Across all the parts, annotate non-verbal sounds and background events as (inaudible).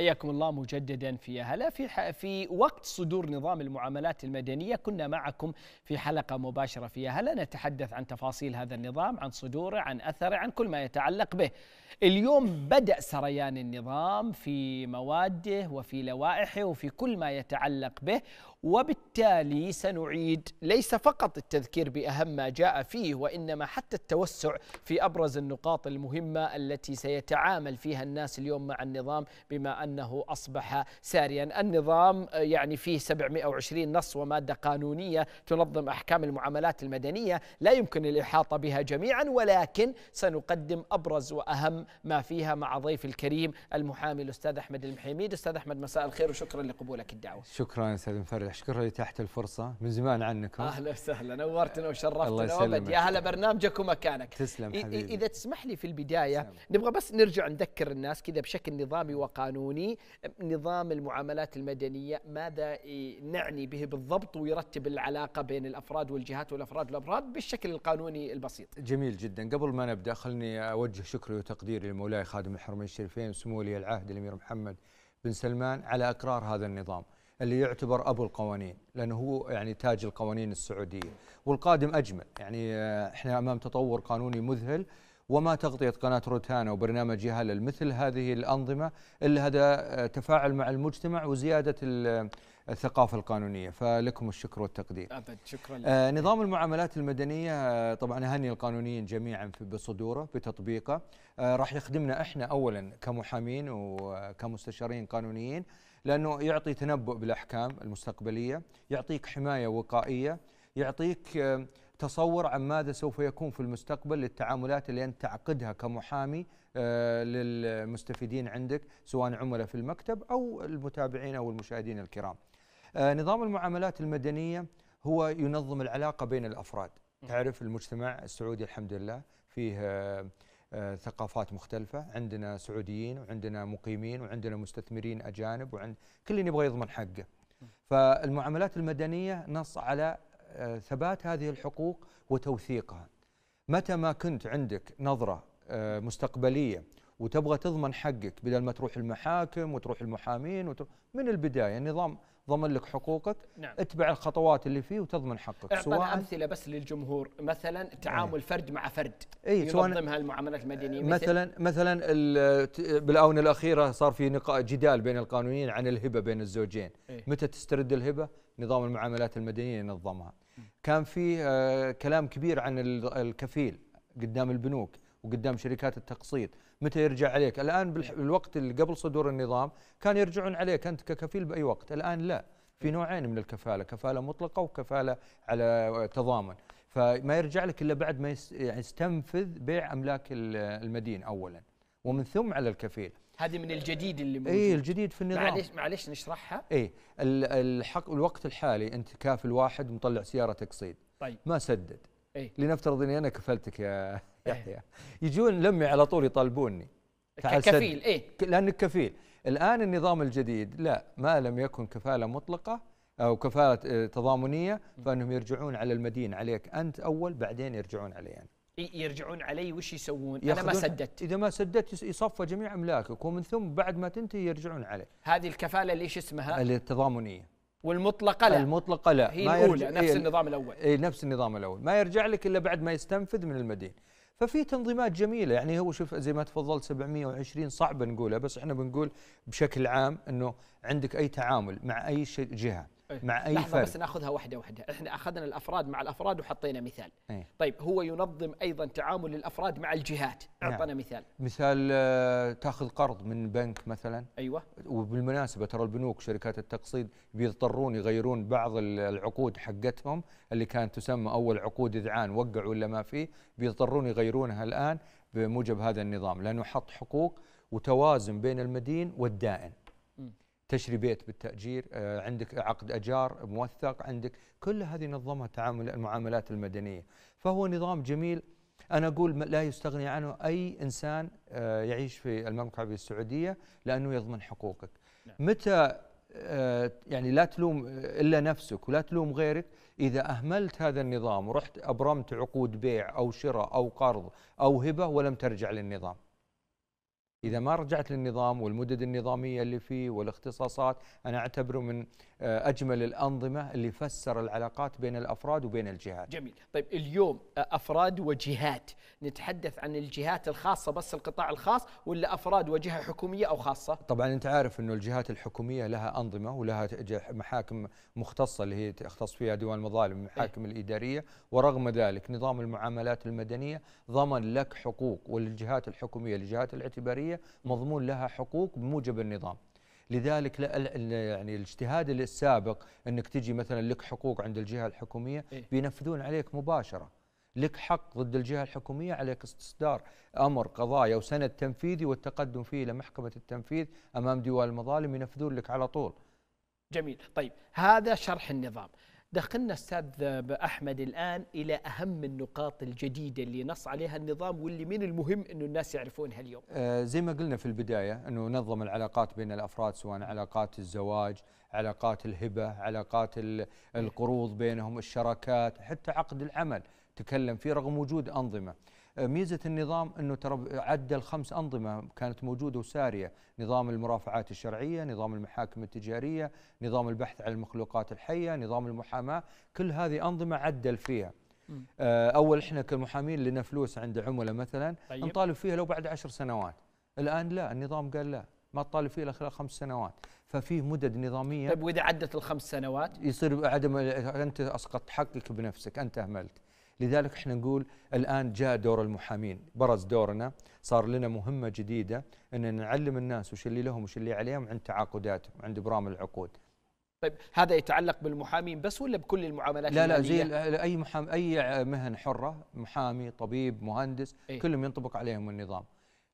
حياكم الله مجددا في هلا في في وقت صدور نظام المعاملات المدنيه كنا معكم في حلقه مباشره في هلا نتحدث عن تفاصيل هذا النظام عن صدوره عن اثره عن كل ما يتعلق به اليوم بدا سريان النظام في مواده وفي لوائحه وفي كل ما يتعلق به وبالتالي سنعيد ليس فقط التذكير باهم ما جاء فيه وانما حتى التوسع في ابرز النقاط المهمه التي سيتعامل فيها الناس اليوم مع النظام بما انه اصبح ساريا، النظام آه، يعني فيه 720 نص وماده قانونيه تنظم احكام المعاملات المدنيه، لا يمكن الاحاطه بها جميعا ولكن سنقدم ابرز واهم ما فيها مع ضيف الكريم المحامي الاستاذ احمد المحيميد، استاذ احمد مساء الخير وشكرا لقبولك الدعوه. شكرا استاذ مفرح اشكرها اللي تحت الفرصه من زمان عنكم اهلا وسهلا نورتنا وشرفتنا الله يسلمك يا هلا برنامجك ومكانك تسلم حبيبي اذا تسمح لي في البدايه سلام. نبغى بس نرجع نذكر الناس كذا بشكل نظامي وقانوني نظام المعاملات المدنيه ماذا نعني به بالضبط ويرتب العلاقه بين الافراد والجهات والافراد والافراد بالشكل القانوني البسيط جميل جدا قبل ما نبدا خلني اوجه شكري وتقديري لمولاي خادم الحرمين الشريفين سمو ولي العهد الامير محمد بن سلمان على اقرار هذا النظام اللي يعتبر ابو القوانين لانه هو يعني تاج القوانين السعوديه والقادم اجمل يعني آه، احنا امام تطور قانوني مذهل وما تغطيه قناه روتانا وبرنامج هاله مثل هذه الانظمه الا هذا آه، تفاعل مع المجتمع وزياده آه، الثقافه القانونيه فلكم الشكر والتقدير أبد شكرا آه نظام المعاملات المدنيه طبعا اهني القانونيين جميعا بصدوره بتطبيقه آه راح يخدمنا احنا اولا كمحامين وكمستشارين قانونيين لانه يعطي تنبؤ بالاحكام المستقبليه، يعطيك حمايه وقائيه، يعطيك آه، تصور عن ماذا سوف يكون في المستقبل للتعاملات اللي انت تعقدها كمحامي آه، للمستفيدين عندك سواء عملاء في المكتب او المتابعين او المشاهدين الكرام. آه، نظام المعاملات المدنيه هو ينظم العلاقه بين الافراد، تعرف المجتمع السعودي الحمد لله فيه آه، ثقافات مختلفة عندنا سعوديين وعندنا مقيمين وعندنا مستثمرين أجانب وعند كل يبغى يضمن حقه فالمعاملات المدنية نص على آه، ثبات هذه الحقوق وتوثيقها متى ما كنت عندك نظرة آه، مستقبلية وتبغى تضمن حقك بدل ما تروح المحاكم وتروح المحامين وتروح من البدايه النظام يعني ضمن لك حقوقك نعم. اتبع الخطوات اللي فيه وتضمن حقك اعطنا سواء امثله بس للجمهور مثلا تعامل ايه. فرد مع فرد اي ينظم هالمعاملات المدنيه مثلا مثل مثلا بالاونه الاخيره صار في جدال بين القانونيين عن الهبه بين الزوجين ايه. متى تسترد الهبه نظام المعاملات المدنيه ينظمها كان في آه، كلام كبير عن الكفيل قدام البنوك وقدام شركات التقسيط متى يرجع عليك الآن بالوقت اللي قبل صدور النظام كان يرجعون عليك أنت ككفيل بأي وقت الآن لا في نوعين من الكفالة كفالة مطلقة وكفالة على تضامن فما يرجع لك إلا بعد ما يعني يستنفذ بيع أملاك المدين أولا ومن ثم على الكفيل هذه من الجديد اللي إيه، موجود اي الجديد في النظام معليش معليش نشرحها اي الحق الوقت الحالي انت كافل واحد مطلع سياره تقسيط طيب ما سدد إيه؟ لنفترض اني انا كفلتك يا إيه. يحيى يجون لمي على طول يطالبوني كفيل ايه لانك كفيل الان النظام الجديد لا ما لم يكن كفاله مطلقه او كفاله آه، تضامنيه فانهم يرجعون على المدين عليك انت اول بعدين يرجعون علي انا يرجعون علي وش يسوون؟ انا ما سددت اذا ما سددت يصفى جميع املاكك ومن ثم بعد ما تنتهي يرجعون علي هذه الكفاله اللي ايش اسمها؟ التضامنيه والمطلقه لا المطلقه لا هي ما الاولى نفس إيه، النظام الاول اي نفس النظام الاول ما يرجع لك الا بعد ما يستنفذ من المدين ففي تنظيمات جميله يعني هو شوف زي ما تفضلت 720 صعب نقولها بس احنا بنقول بشكل عام انه عندك اي تعامل مع اي جهه إيه. مع اي لحظة فرد بس ناخذها واحده واحده احنا اخذنا الافراد مع الافراد وحطينا مثال أيه؟ طيب هو ينظم ايضا تعامل الافراد مع الجهات إيه. اعطنا نعم. مثال مثال آه، تاخذ قرض من بنك مثلا ايوه وبالمناسبه ترى البنوك شركات التقسيط بيضطرون يغيرون بعض العقود حقتهم اللي كانت تسمى اول عقود اذعان وقعوا ولا ما فيه بيضطرون يغيرونها الان بموجب هذا النظام لانه حط حقوق وتوازن بين المدين والدائن تشري بيت بالتأجير آه، عندك عقد أجار موثق عندك كل هذه نظمها تعامل المعاملات المدنية فهو نظام جميل أنا أقول لا يستغني عنه أي إنسان آه، يعيش في المملكة العربية السعودية لأنه يضمن حقوقك نعم. متى آه، يعني لا تلوم إلا نفسك ولا تلوم غيرك إذا أهملت هذا النظام ورحت أبرمت عقود بيع أو شراء أو قرض أو هبة ولم ترجع للنظام إذا ما رجعت للنظام والمدد النظامية اللي فيه والاختصاصات أنا أعتبره من آه، أجمل الأنظمة اللي فسر العلاقات بين الأفراد وبين الجهات جميل طيب اليوم آه، أفراد وجهات نتحدث عن الجهات الخاصة بس القطاع الخاص ولا أفراد وجهة حكومية أو خاصة طبعا أنت عارف أنه الجهات الحكومية لها أنظمة ولها محاكم مختصة اللي هي تختص فيها ديوان المظالم المحاكم إيه؟ الإدارية ورغم ذلك نظام المعاملات المدنية ضمن لك حقوق والجهات الحكومية الجهات الاعتبارية الشخصيه مضمون لها حقوق بموجب النظام لذلك يعني الاجتهاد السابق انك تجي مثلا لك حقوق عند الجهه الحكوميه إيه. بينفذون عليك مباشره لك حق ضد الجهه الحكوميه عليك استصدار امر قضايا وسند تنفيذي والتقدم فيه الى محكمه التنفيذ امام ديوان المظالم ينفذون لك على طول. جميل، طيب هذا شرح النظام، دخلنا استاذ احمد الان الى اهم النقاط الجديده اللي نص عليها النظام واللي من المهم انه الناس يعرفونها اليوم. آه زي ما قلنا في البدايه انه نظم العلاقات بين الافراد سواء علاقات الزواج، علاقات الهبه، علاقات القروض بينهم، الشراكات، حتى عقد العمل تكلم فيه رغم وجود انظمه. ميزه النظام انه ترى عدل خمس انظمه كانت موجوده وساريه، نظام المرافعات الشرعيه، نظام المحاكم التجاريه، نظام البحث عن المخلوقات الحيه، نظام المحاماه، كل هذه انظمه عدل فيها. آه، اول احنا كمحامين لنا فلوس عند عملاء مثلا طيب. نطالب فيها لو بعد عشر سنوات. الان لا النظام قال لا ما تطالب فيه الا خلال خمس سنوات ففي مدد نظاميه طيب واذا عدت الخمس سنوات يصير عدم انت اسقطت حقك بنفسك انت اهملت لذلك احنا نقول الآن جاء دور المحامين برز دورنا صار لنا مهمة جديدة ان نعلم الناس وش اللي لهم وش اللي عليهم عند تعاقداتهم عند إبرام العقود طيب هذا يتعلق بالمحامين بس ولا بكل المعاملات لا لا زي اي محام اي مهن حره محامي طبيب مهندس إيه؟ كلهم ينطبق عليهم النظام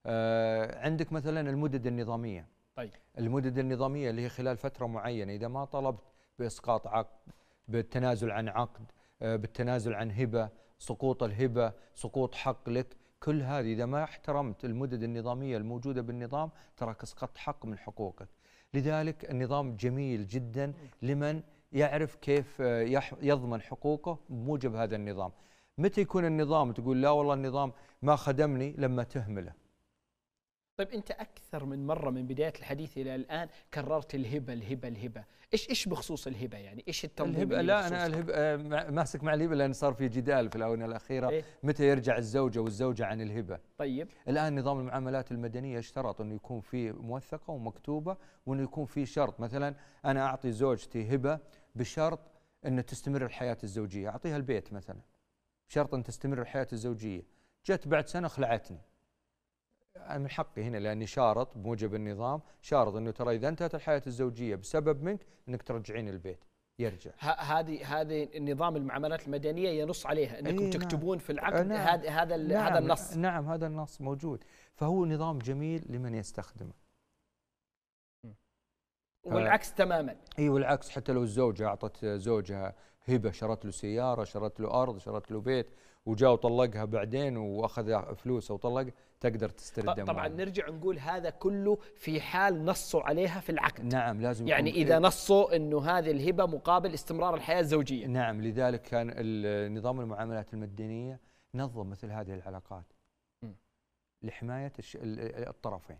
آه عندك مثلا المدد النظاميه طيب المدد النظاميه اللي هي خلال فتره معينه اذا ما طلبت باسقاط عقد بالتنازل عن عقد آه، بالتنازل عن هبه سقوط الهبه سقوط حق لك كل هذه اذا ما احترمت المدد النظاميه الموجوده بالنظام تراك اسقطت حق من حقوقك لذلك النظام جميل جدا لمن يعرف كيف آه، يضمن حقوقه بموجب هذا النظام متى يكون النظام تقول لا والله النظام ما خدمني لما تهمله طيب انت اكثر من مره من بدايه الحديث الى الان كررت الهبه الهبه الهبه، ايش ايش بخصوص الهبه يعني؟ ايش التنظيم الهبه لا انا الهبه آه، ماسك مع الهبه لان صار في جدال في الاونه الاخيره إيه؟ متى يرجع الزوجه والزوجه عن الهبه؟ طيب الان نظام المعاملات المدنيه اشترط انه يكون في موثقه ومكتوبه وانه يكون في شرط مثلا انا اعطي زوجتي هبه بشرط انه تستمر الحياه الزوجيه، اعطيها البيت مثلا بشرط ان تستمر الحياه الزوجيه، جت بعد سنه خلعتني من حقي هنا لاني شارط بموجب النظام شارط انه ترى اذا انتهت الحياه الزوجيه بسبب منك انك ترجعين البيت يرجع هذه هذه النظام المعاملات المدنيه ينص عليها انكم ايه تكتبون نعم في العقد نعم هذا نعم هذا النص نعم هذا النص موجود فهو نظام جميل لمن يستخدمه والعكس تماما اي والعكس حتى لو الزوجه اعطت زوجها هبه شرت له سياره شرت له ارض شرت له بيت وجاء وطلقها بعدين واخذ فلوسه وطلق تقدر تسترد طبعا معها. نرجع نقول هذا كله في حال نصوا عليها في العقد نعم لازم يعني اذا نصوا انه هذه الهبه مقابل استمرار الحياه الزوجيه نعم لذلك كان نظام المعاملات المدنيه نظم مثل هذه العلاقات م. لحمايه الطرفين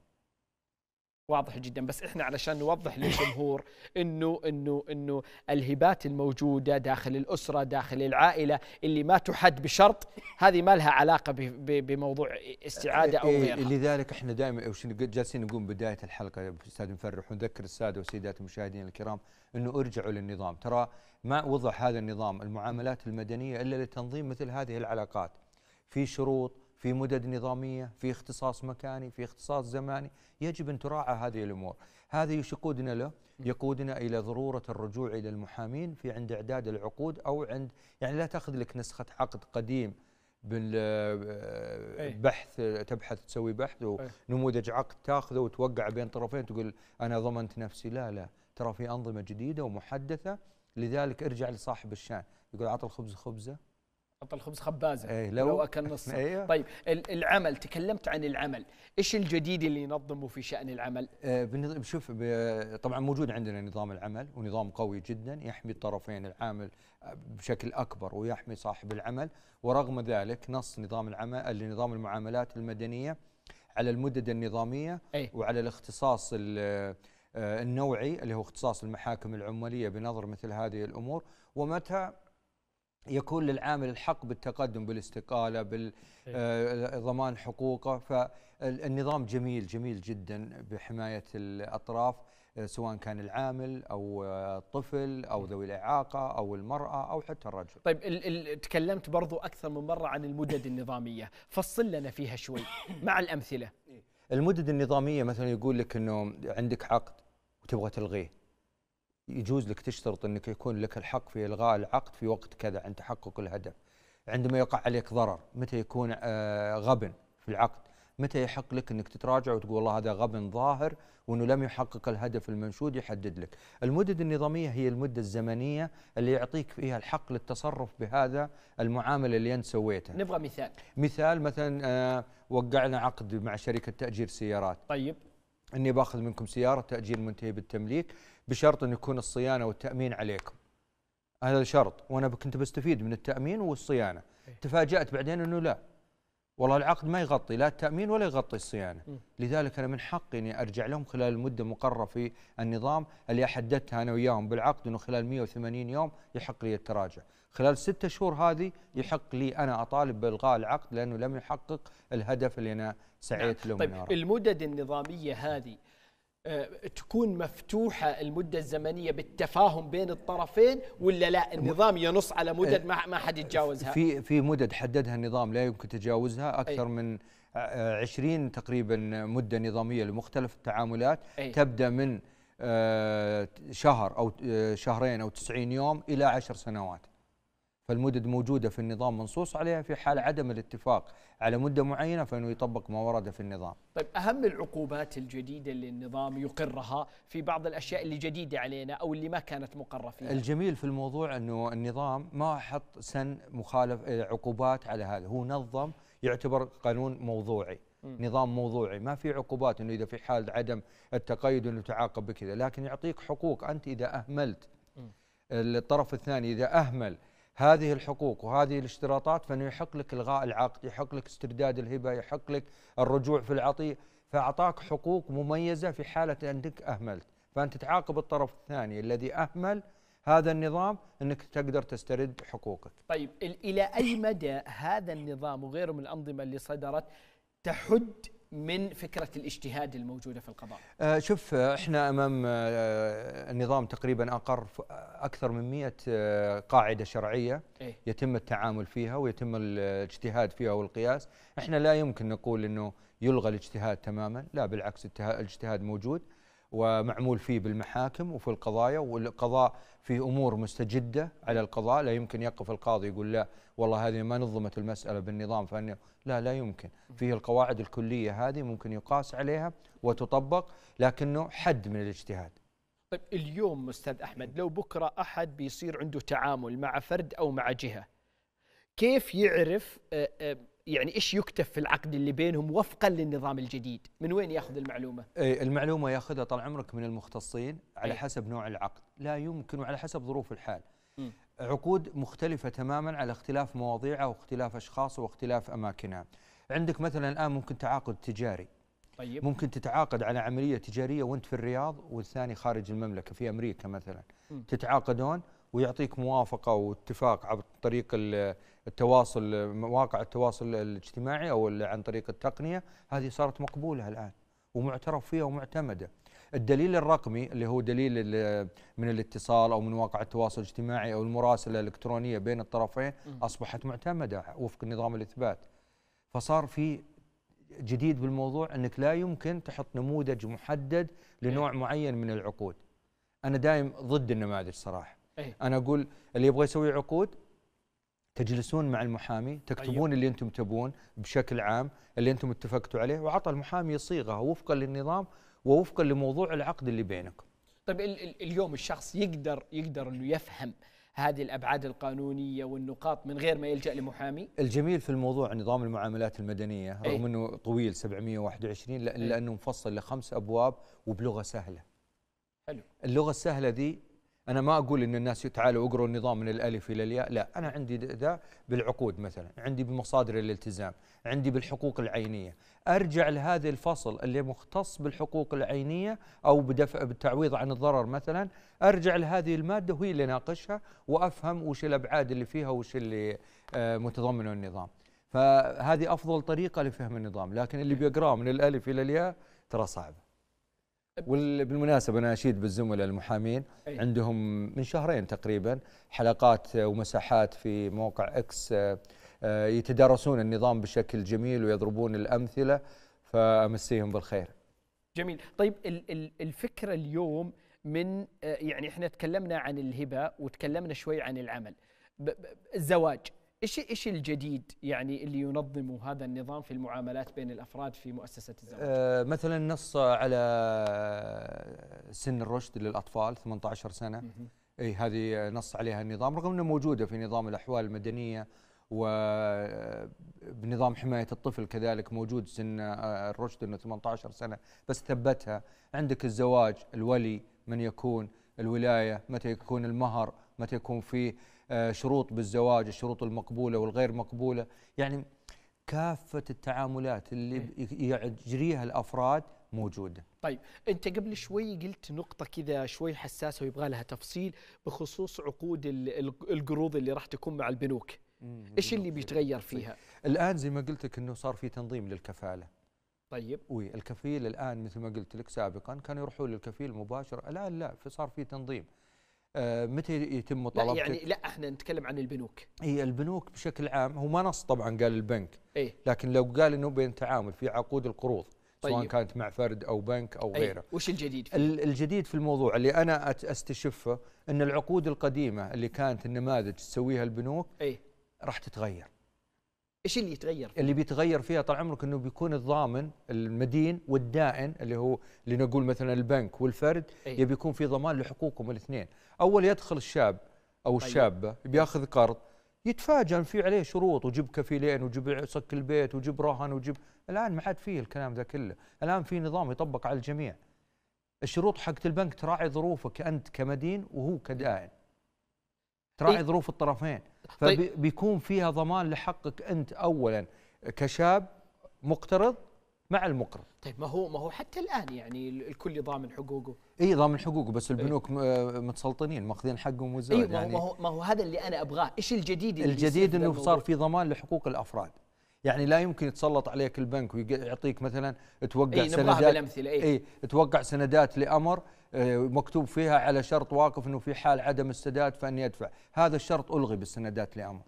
واضح جدا بس احنا علشان نوضح للجمهور انه انه انه الهبات الموجوده داخل الاسره داخل العائله اللي ما تحد بشرط هذه ما لها علاقه بموضوع استعاده او إيه، غيرها لذلك احنا دائما جالسين نقول بدايه الحلقه استاذ مفرح ونذكر الساده والسيدات المشاهدين الكرام انه ارجعوا للنظام ترى ما وضع هذا النظام المعاملات المدنيه الا لتنظيم مثل هذه العلاقات في شروط في مدد نظامية في اختصاص مكاني في اختصاص زماني يجب أن تراعى هذه الأمور هذا يقودنا له يقودنا إلى ضرورة الرجوع إلى المحامين في عند إعداد العقود أو عند يعني لا تأخذ لك نسخة عقد قديم بالبحث إيه. تبحث تسوي بحث ونموذج إيه. عقد تاخذه وتوقع بين طرفين تقول انا ضمنت نفسي لا لا ترى في انظمه جديده ومحدثه لذلك ارجع لصاحب الشان يقول اعطى الخبز خبزه حط الخبز خبازه ايه لو, لو اكل نصه ايه طيب العمل تكلمت عن العمل ايش الجديد اللي ينظمه في شان العمل اه شوف طبعا موجود عندنا نظام العمل ونظام قوي جدا يحمي الطرفين العامل آه، بشكل اكبر ويحمي صاحب العمل ورغم ذلك نص نظام العمل اللي نظام المعاملات المدنيه على المدد النظاميه أي. وعلى الاختصاص آه، النوعي اللي هو اختصاص المحاكم العماليه بنظر مثل هذه الامور ومتى يكون للعامل الحق بالتقدم بالاستقاله بالضمان إيه. آه، حقوقه فالنظام جميل جميل جدا بحمايه الاطراف آه، سواء كان العامل او آه، الطفل او إيه. ذوي الاعاقه او المراه او حتى الرجل. طيب ال ال تكلمت برضو اكثر من مره عن المدد النظاميه، فصل لنا فيها شوي (coughs) مع الامثله. إيه. المدد النظاميه مثلا يقول لك انه عندك عقد وتبغى تلغيه يجوز لك تشترط انك يكون لك الحق في الغاء العقد في وقت كذا عند تحقق الهدف عندما يقع عليك ضرر متى يكون آه، غبن في العقد متى يحق لك انك تتراجع وتقول والله هذا غبن ظاهر وانه لم يحقق الهدف المنشود يحدد لك المدد النظاميه هي المده الزمنيه اللي يعطيك فيها الحق للتصرف بهذا المعامله اللي انت سويتها نبغى مثال مثال مثلا آه، وقعنا عقد مع شركه تاجير سيارات طيب اني باخذ منكم سياره تاجير منتهي بالتمليك بشرط أن يكون الصيانة والتأمين عليكم هذا شرط وأنا كنت بستفيد من التأمين والصيانة إيه. تفاجأت بعدين أنه لا والله العقد ما يغطي لا التأمين ولا يغطي الصيانة م. لذلك أنا من حقي أني أرجع لهم خلال المدة المقررة في النظام اللي أحددتها أنا وياهم بالعقد أنه خلال 180 يوم يحق لي التراجع خلال ستة شهور هذه يحق لي أنا أطالب بإلغاء العقد لأنه لم يحقق الهدف اللي أنا سعيت نعم. له طيب المدد النظامية هذه آه، تكون مفتوحة المدة الزمنية بالتفاهم بين الطرفين ولا لا النظام ينص على مدد آه، ما حد يتجاوزها في في مدد حددها النظام لا يمكن تجاوزها أكثر أي. من 20 آه، تقريبا مدة نظامية لمختلف التعاملات أي. تبدأ من شهر أو شهرين أو 90 يوم إلى 10 سنوات فالمدد موجودة في النظام منصوص عليها في حال عدم الاتفاق على مدة معينة فإنه يطبق ما ورد في النظام طيب أهم العقوبات الجديدة اللي النظام يقرها في بعض الأشياء اللي جديدة علينا أو اللي ما كانت مقرة فيها الجميل في الموضوع أنه النظام ما حط سن مخالف آه، عقوبات على هذا هو نظم يعتبر قانون موضوعي نظام موضوعي ما في عقوبات انه اذا في حال عدم التقيد انه تعاقب بكذا لكن يعطيك حقوق انت اذا اهملت الطرف الثاني اذا اهمل هذه الحقوق وهذه الاشتراطات فانه يحق لك الغاء العقد، يحق لك استرداد الهبه، يحق لك الرجوع في العطيه، فاعطاك حقوق مميزه في حاله انك اهملت، فانت تعاقب الطرف الثاني الذي اهمل هذا النظام انك تقدر تسترد حقوقك. طيب الى اي مدى هذا النظام وغيره من الانظمه اللي صدرت تحد من فكرة الاجتهاد الموجودة في القضاء آه، شوف آه، احنا أمام آه، النظام تقريبا أقر أكثر من مئة قاعدة شرعية إيه؟ يتم التعامل فيها ويتم الاجتهاد فيها والقياس احنا لا يمكن نقول أنه يلغى الاجتهاد تماما لا بالعكس الاجتهاد موجود ومعمول فيه بالمحاكم وفي القضايا والقضاء في امور مستجده على القضاء لا يمكن يقف القاضي يقول لا والله هذه ما نظمت المساله بالنظام فاني لا لا يمكن فيه القواعد الكليه هذه ممكن يقاس عليها وتطبق لكنه حد من الاجتهاد طيب اليوم استاذ احمد لو بكره احد بيصير عنده تعامل مع فرد او مع جهه كيف يعرف آه، آه، يعني ايش يكتب في العقد اللي بينهم وفقا للنظام الجديد من وين ياخذ المعلومه إيه، المعلومه ياخذها طال عمرك من المختصين على إيه؟ حسب نوع العقد لا يمكن وعلى حسب ظروف الحال م. عقود مختلفه تماما على اختلاف مواضيعها واختلاف اشخاص واختلاف اماكنها عندك مثلا الان ممكن تعاقد تجاري طيب ممكن تتعاقد على عمليه تجاريه وانت في الرياض والثاني خارج المملكه في امريكا مثلا م. تتعاقدون ويعطيك موافقه واتفاق عبر طريق التواصل مواقع التواصل الاجتماعي او عن طريق التقنيه هذه صارت مقبوله الان ومعترف فيها ومعتمده الدليل الرقمي اللي هو دليل من الاتصال او من واقع التواصل الاجتماعي او المراسله الالكترونيه بين الطرفين اصبحت معتمده وفق نظام الاثبات فصار في جديد بالموضوع انك لا يمكن تحط نموذج محدد لنوع إيه. معين من العقود انا دائم ضد النماذج صراحه أي. انا اقول اللي يبغى يسوي عقود تجلسون مع المحامي تكتبون أيوة. اللي انتم تبون بشكل عام اللي انتم اتفقتوا عليه وعطى المحامي صيغه وفقا للنظام ووفقا لموضوع العقد اللي بينكم طيب اليوم الشخص يقدر يقدر انه يفهم هذه الابعاد القانونيه والنقاط من غير ما يلجا لمحامي الجميل في الموضوع نظام المعاملات المدنيه إيه. رغم أي. انه طويل 721 إيه. لانه مفصل لخمس ابواب وبلغه سهله حلو اللغه السهله دي انا ما اقول ان الناس تعالوا اقروا النظام من الالف الى الياء لا انا عندي ذا بالعقود مثلا عندي بمصادر الالتزام عندي بالحقوق العينيه ارجع لهذا الفصل اللي مختص بالحقوق العينيه او بدفع بالتعويض عن الضرر مثلا ارجع لهذه الماده وهي اللي ناقشها وافهم وش الابعاد اللي فيها وش اللي آه، متضمنه النظام فهذه افضل طريقه لفهم النظام لكن اللي بيقراه من الالف الى الياء ترى صعب وبالمناسبه انا اشيد بالزملاء المحامين عندهم من شهرين تقريبا حلقات ومساحات في موقع اكس آه، آه، يتدارسون النظام بشكل جميل ويضربون الامثله فامسيهم بالخير. جميل، طيب الفكره اليوم من آه، يعني احنا تكلمنا عن الهبه وتكلمنا شوي عن العمل. الزواج ايش ايش الجديد يعني اللي ينظم هذا النظام في المعاملات بين الافراد في مؤسسه الزواج؟ أه مثلا نص على سن الرشد للاطفال 18 سنه اي هذه نص عليها النظام رغم انها موجوده في نظام الاحوال المدنيه وبنظام آه، حماية الطفل كذلك موجود سن آه، الرشد انه 18 سنة بس ثبتها عندك الزواج الولي من يكون الولاية متى يكون المهر متى يكون فيه آه، شروط بالزواج الشروط المقبولة والغير مقبولة يعني كافة التعاملات اللي إيه. يجريها الأفراد موجودة طيب أنت قبل شوي قلت نقطة كذا شوي حساسة ويبغى لها تفصيل بخصوص عقود القروض اللي راح تكون مع البنوك ايش اللي بيتغير فيها؟ طيب، الان زي ما قلت لك انه صار في تنظيم للكفاله. طيب. وي الكفيل الان مثل ما قلت لك سابقا كانوا يروحوا للكفيل مباشره الان لا في صار في تنظيم، آه، متى يتم مطالبتك؟ لا يعني لا احنا نتكلم عن البنوك اي البنوك بشكل عام هو ما نص طبعا قال البنك إيه؟ لكن لو قال انه بين تعامل في عقود القروض طيب. سواء كانت مع فرد او بنك او أيه. غيره وش الجديد فيه؟ الجديد في الموضوع اللي انا استشفه ان العقود القديمه اللي كانت النماذج تسويها البنوك أيه؟ راح تتغير ايش اللي يتغير اللي بيتغير فيها طال عمرك انه بيكون الضامن المدين والدائن اللي هو لنقول مثلا البنك والفرد أيه؟ يبي يكون في ضمان لحقوقهم الاثنين، اول يدخل الشاب او طيب. الشابه بياخذ قرض يتفاجأ في عليه شروط وجيب كفيلين وجيب صك البيت وجيب رهن وجيب الان ما عاد فيه الكلام ذا كله، الان في نظام يطبق على الجميع. الشروط حقت البنك تراعي ظروفك انت كمدين وهو كدائن. تراعي أيه؟ ظروف الطرفين. طيب. فبيكون فيها ضمان لحقك انت اولا كشاب مقترض مع المقرض طيب ما هو ما هو حتى الان يعني الكل ضامن حقوقه اي ضامن حقوقه بس البنوك متسلطنين ماخذين حقهم وزاد أيوة يعني ما هو ما هو هذا اللي انا ابغاه ايش الجديد اللي الجديد انه صار في ضمان لحقوق الافراد يعني لا يمكن يتسلط عليك البنك ويعطيك مثلا توقع أي سندات اي إيه، توقع سندات لامر آه، مكتوب فيها على شرط واقف انه في حال عدم السداد فان يدفع هذا الشرط الغي بالسندات لامر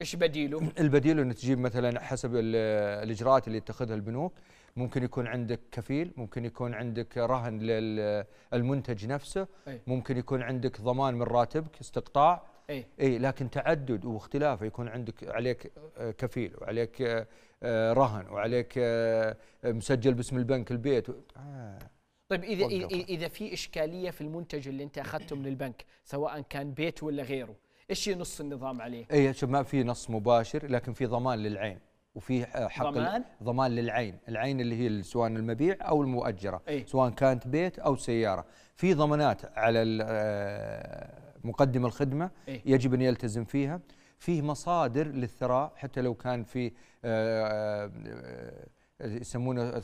ايش بديله (clears throat) البديل انك تجيب مثلا حسب الاجراءات اللي يتخذها البنوك ممكن يكون عندك كفيل ممكن يكون عندك رهن للمنتج نفسه أي. ممكن يكون عندك ضمان من راتبك استقطاع اي إيه لكن تعدد واختلاف يكون عندك عليك آه، كفيل وعليك آه، آه، رهن وعليك مسجل باسم البنك البيت آه طيب اذا وقفة. اذا في اشكاليه في المنتج اللي انت اخذته من البنك سواء كان بيت ولا غيره ايش ينص النظام عليه اي شوف ما في نص مباشر لكن في ضمان للعين وفي حق ضمان ضمان للعين العين اللي هي سواء المبيع او المؤجره أي؟ سواء كانت بيت او سياره في ضمانات على مقدم الخدمة إيه. يجب أن يلتزم فيها فيه مصادر للثراء حتى لو كان في آه، آه، آه، يسمونه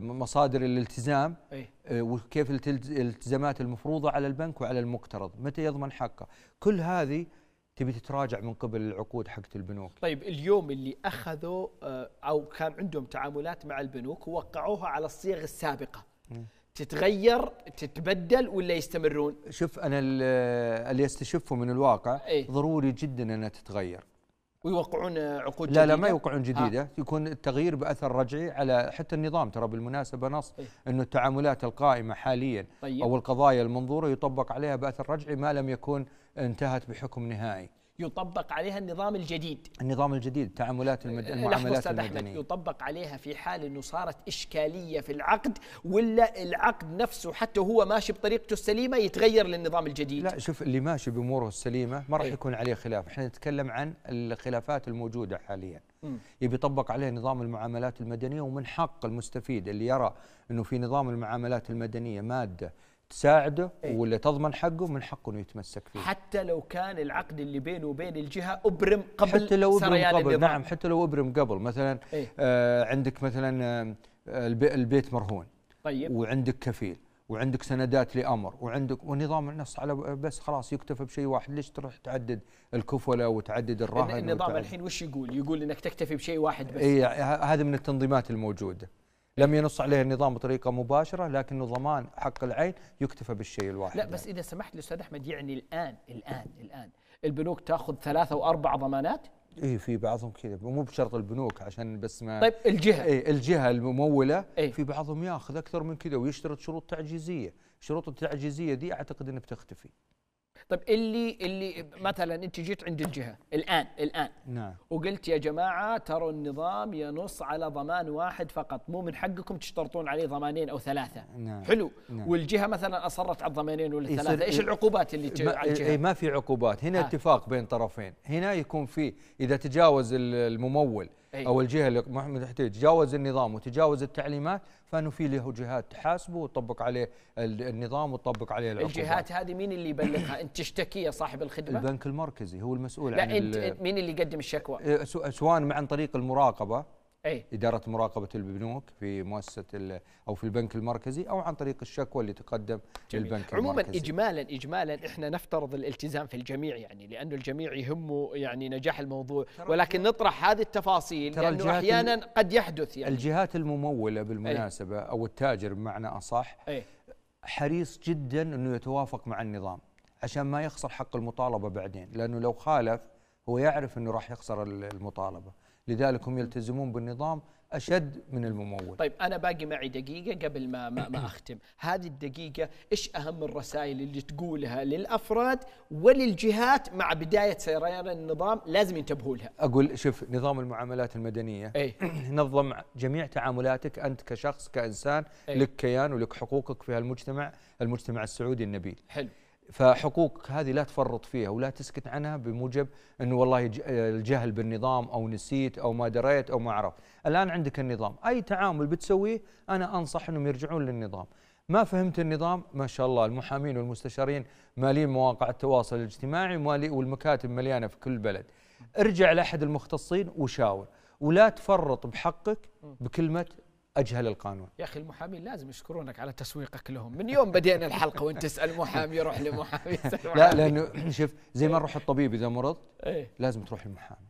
مصادر الالتزام إيه. وكيف الالتزامات المفروضة على البنك وعلى المقترض متى يضمن حقه كل هذه تبي تتراجع من قبل العقود حقت البنوك طيب اليوم اللي أخذوا أو كان عندهم تعاملات مع البنوك ووقعوها على الصيغ السابقة تتغير تتبدل ولا يستمرون؟ شوف انا اللي استشفه من الواقع ايه؟ ضروري جدا انها تتغير ويوقعون عقود جديدة؟ لا لا ما يوقعون آه. جديدة آه. يكون التغيير بأثر رجعي على حتى النظام ترى بالمناسبة نص إيه؟ أنه التعاملات القائمة حاليا طيب. أو القضايا المنظورة يطبق عليها بأثر رجعي ما لم يكون انتهت بحكم نهائي يطبق عليها النظام الجديد النظام الجديد تعاملات المد... المعاملات المدنية يطبق عليها في حال أنه صارت إشكالية في العقد ولا العقد نفسه حتى هو ماشي بطريقته السليمة يتغير للنظام الجديد لا شوف اللي ماشي بأموره السليمة ما راح إيه. يكون عليه خلاف احنا نتكلم عن الخلافات الموجودة حاليا يبي يطبق عليه نظام المعاملات المدنية ومن حق المستفيد اللي يرى أنه في نظام المعاملات المدنية مادة تساعده ولا إيه. واللي تضمن حقه من حقه انه يتمسك فيه حتى لو كان العقد اللي بينه وبين الجهه ابرم قبل حتى لو ابرم قبل نعم حتى لو ابرم قبل مثلا إيه. آه عندك مثلا آه البيت مرهون طيب وعندك كفيل وعندك سندات لامر وعندك ونظام النص على بس خلاص يكتفى بشيء واحد ليش تروح تعدد الكفله وتعدد الراهن النظام الحين وش يقول؟ يقول انك تكتفي بشيء واحد بس اي يعني هذا من التنظيمات الموجوده لم ينص عليه النظام بطريقه مباشره لكن ضمان حق العين يكتفى بالشيء الواحد لا بس اذا سمحت لي استاذ احمد يعني الان الان الان البنوك تاخذ ثلاثه واربع ضمانات اي في بعضهم كذا مو بشرط البنوك عشان بس ما طيب الجهه اي الجهه المموله إيه؟ في بعضهم ياخذ اكثر من كذا ويشترط شروط تعجيزيه، الشروط التعجيزيه دي اعتقد انها بتختفي طيب اللي اللي مثلا انت جيت عند الجهه الان الان نعم وقلت يا جماعه ترى النظام ينص على ضمان واحد فقط مو من حقكم تشترطون عليه ضمانين او ثلاثه نعم حلو نعم والجهه مثلا اصرت على الضمانين ولا الثلاثه ايش إيه، العقوبات اللي ما على الجهه؟ إيه، ما في عقوبات هنا آه. اتفاق بين طرفين هنا يكون في اذا تجاوز الممول أي. او الجهه اللي محتاج تجاوز النظام وتجاوز التعليمات فانه في له جهات تحاسبه وتطبق عليه النظام وتطبق عليه العقوبات الجهات هذه مين اللي يبلغها انت تشتكي يا صاحب الخدمه البنك المركزي هو المسؤول لا عن انت مين اللي يقدم الشكوى إيه، سواء عن طريق المراقبه أي. إدارة مراقبة البنوك في مؤسسة أو في البنك المركزي أو عن طريق الشكوى اللي تقدم جميل. للبنك عموما المركزي إجمالا إجمالا إحنا نفترض الالتزام في الجميع يعني لأنه الجميع يهمه يعني نجاح الموضوع ولكن نطرح هذه التفاصيل لأنه أحيانا قد يحدث يعني الجهات الممولة بالمناسبة أي. أو التاجر بمعنى أصح أي. حريص جدا أنه يتوافق مع النظام عشان ما يخسر حق المطالبة بعدين لأنه لو خالف هو يعرف أنه راح يخسر المطالبة لذلك هم يلتزمون بالنظام اشد من الممول. طيب انا باقي معي دقيقه قبل ما ما, ما اختم، هذه الدقيقه ايش اهم الرسائل اللي تقولها للافراد وللجهات مع بدايه سيران النظام لازم ينتبهوا لها. اقول شوف نظام المعاملات المدنيه أي. (clears throat) نظم جميع تعاملاتك انت كشخص كانسان أي. لك كيان ولك حقوقك في هالمجتمع، المجتمع السعودي النبيل. حلو. فحقوق هذه لا تفرط فيها ولا تسكت عنها بموجب انه والله الجهل بالنظام او نسيت او ما دريت او ما عرفت، الان عندك النظام، اي تعامل بتسويه انا انصح انهم يرجعون للنظام، ما فهمت النظام ما شاء الله المحامين والمستشارين مالين مواقع التواصل الاجتماعي والمكاتب مليانه في كل بلد. ارجع لاحد المختصين وشاور ولا تفرط بحقك بكلمه اجهل القانون يا اخي المحامين لازم يشكرونك على تسويقك لهم من يوم بدينا الحلقه وانت تسال محامي يروح لمحامي (laughs) لا لانه شوف زي ما نروح إيه. الطبيب اذا مرضت إيه. لازم تروح للمحامي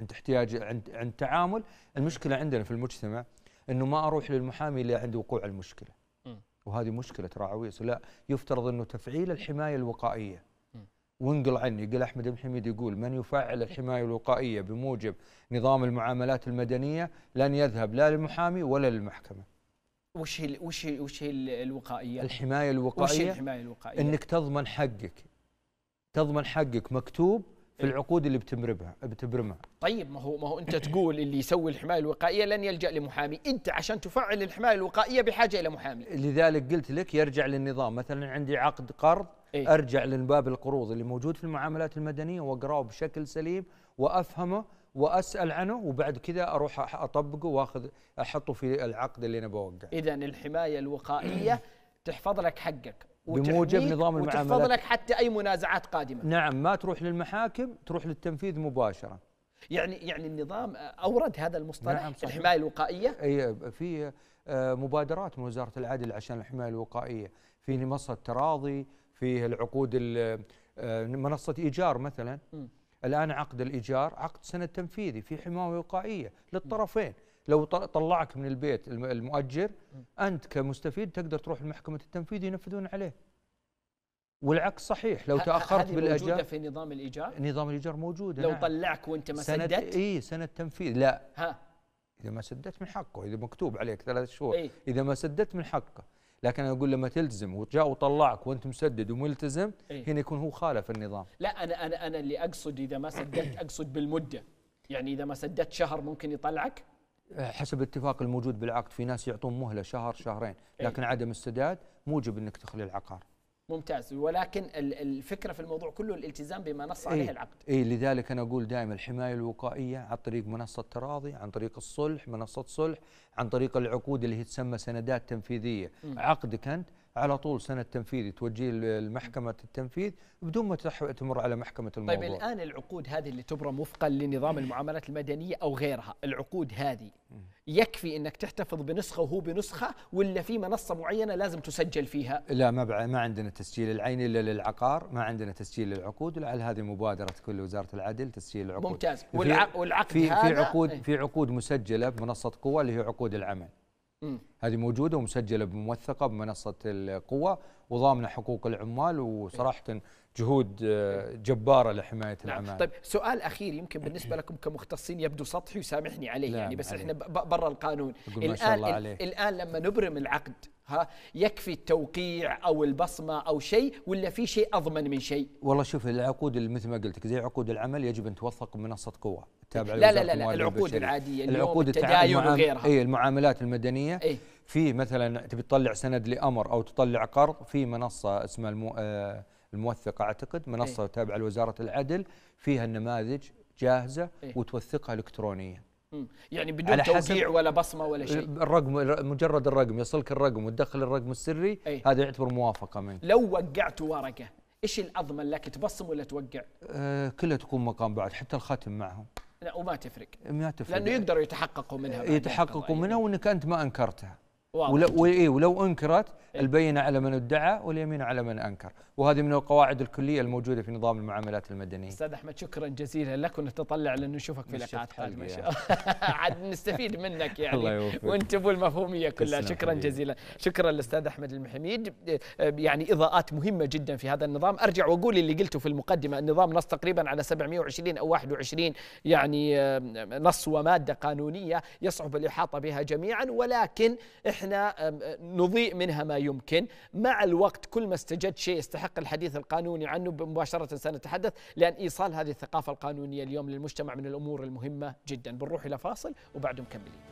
انت احتياج عند عند تعامل المشكله عندنا في المجتمع انه ما اروح للمحامي الا عند وقوع المشكله وهذه مشكله ترى لا يفترض انه تفعيل الحمايه الوقائيه وانقل عني يقول احمد بن حميد يقول من يفعل الحمايه الوقائيه بموجب نظام المعاملات المدنيه لن يذهب لا للمحامي ولا للمحكمه. وش هي وش هي وش هي الوقائيه؟ الحمايه الوقائيه وش الحمايه الوقائيه؟ انك تضمن حقك تضمن حقك مكتوب في إيه. العقود اللي بتمربها بتبرمها طيب ما هو ما هو انت تقول اللي يسوي الحمايه الوقائيه لن يلجا لمحامي، انت عشان تفعل الحمايه الوقائيه بحاجه الى محامي. لذلك قلت لك يرجع للنظام، مثلا عندي عقد قرض إيه؟ ارجع لباب القروض اللي موجود في المعاملات المدنيه واقراه بشكل سليم وافهمه واسال عنه وبعد كذا اروح اطبقه واخذ احطه في العقد اللي انا بوقعه. اذا الحمايه الوقائيه تحفظ لك حقك بموجب نظام المعاملات وتحفظ لك حتى اي منازعات قادمه. نعم ما تروح للمحاكم تروح للتنفيذ مباشره. يعني يعني النظام اورد هذا المصطلح نعم صحيح. الحمايه الوقائيه؟ اي في آه، مبادرات من وزاره العدل عشان الحمايه الوقائيه في منصه تراضي في العقود آه، منصة إيجار مثلا الآن عقد الإيجار عقد سنة تنفيذي في حماية وقائية للطرفين لو طلعك من البيت المؤجر أنت كمستفيد تقدر تروح المحكمة التنفيذ ينفذون عليه والعكس صحيح لو تاخرت بالاجار موجوده في نظام الايجار نظام الايجار موجوده لو نعم. طلعك وانت ما سددت اي سنه تنفيذ لا ها اذا ما سددت من حقه اذا مكتوب عليك ثلاث شهور إيه؟ اذا ما سددت من حقه لكن انا اقول لما تلتزم وجاء وطلعك وانت مسدد وملتزم إيه؟ هنا يكون هو خالف النظام لا انا انا انا اللي اقصد اذا ما سددت اقصد بالمده يعني اذا ما سددت شهر ممكن يطلعك آه، حسب الاتفاق الموجود بالعقد في ناس يعطون مهله شهر شهرين إيه. لكن إيه؟ عدم السداد موجب انك تخلي العقار ممتاز ولكن الفكره في الموضوع كله الالتزام بما نص عليه إيه، العقد اي لذلك انا اقول دائما الحمايه الوقائيه عن طريق منصه تراضي عن طريق الصلح منصه صلح عن طريق العقود اللي هي تسمى سندات تنفيذيه م. عقدك انت على طول سنه تنفيذ توجيه لمحكمه التنفيذ بدون ما تمر على محكمه طيب، الموضوع طيب الان العقود هذه اللي تبرم وفقا لنظام المعاملات المدنيه او غيرها العقود هذه يكفي انك تحتفظ بنسخه وهو بنسخه ولا في منصه معينه لازم تسجل فيها لا ما ما عندنا تسجيل العين الا للعقار ما عندنا تسجيل للعقود لعل هذه مبادره كل وزاره العدل تسجيل العقود ممتاز والعقد في, هذا في عقود إيه. في عقود مسجله بمنصه قوه اللي هي عقود العمل هذه موجوده ومسجله بموثقه بمنصه القوه وضامنه حقوق العمال وصراحه جهود آه، جباره لحمايه نعم. العمال طيب سؤال اخير يمكن بالنسبه لكم كمختصين يبدو سطحي وسامحني عليه يعني بس احنا برا القانون الان الان لما نبرم العقد ها يكفي التوقيع او البصمه او شيء ولا في شيء اضمن من شيء؟ والله شوف العقود مثل ما قلت لك زي عقود العمل يجب ان توثق منصه قوة تابعه لا لا لا, لا العقود العاديه العقود التداين وغيرها اي المعاملات المدنيه أي في مثلا تبي تطلع سند لامر او تطلع قرض في منصه اسمها المو... آه الموثقه اعتقد منصه إيه. تابعه لوزاره العدل فيها النماذج جاهزه إيه. وتوثقها الكترونيا يعني بدون توقيع ولا بصمه ولا شيء الرقم مجرد الرقم يصلك الرقم وتدخل الرقم السري أيه؟ هذا يعتبر موافقه منك لو وقعت ورقه ايش الاضمن لك تبصم ولا توقع؟ آه كلها تكون مقام بعد حتى الخاتم معهم لا وما تفرق ما تفرق لانه يقدروا يتحققوا منها يتحققوا منها وانك انت ما انكرتها ولو إيه ولو انكرت إيه. البينه على من ادعى واليمين على من انكر، وهذه من القواعد الكليه الموجوده في نظام المعاملات المدنيه. استاذ احمد شكرا جزيلا لك ونتطلع لان نشوفك في لقاءات قادمه ان شاء الله (laughs) عاد نستفيد منك يعني الله وانت ابو المفهوميه كلها شكرا حبيب. جزيلا، شكرا للاستاذ احمد المحميد آه، يعني اضاءات مهمه جدا في هذا النظام، ارجع واقول اللي قلته في المقدمه، النظام نص تقريبا على 720 او 21 يعني نص وماده قانونيه يصعب الاحاطه بها جميعا ولكن إحنا احنا نضيء منها ما يمكن مع الوقت كل ما استجد شيء يستحق الحديث القانوني عنه مباشرة سنتحدث لأن إيصال هذه الثقافة القانونية اليوم للمجتمع من الأمور المهمة جدا بنروح إلى فاصل وبعده مكملين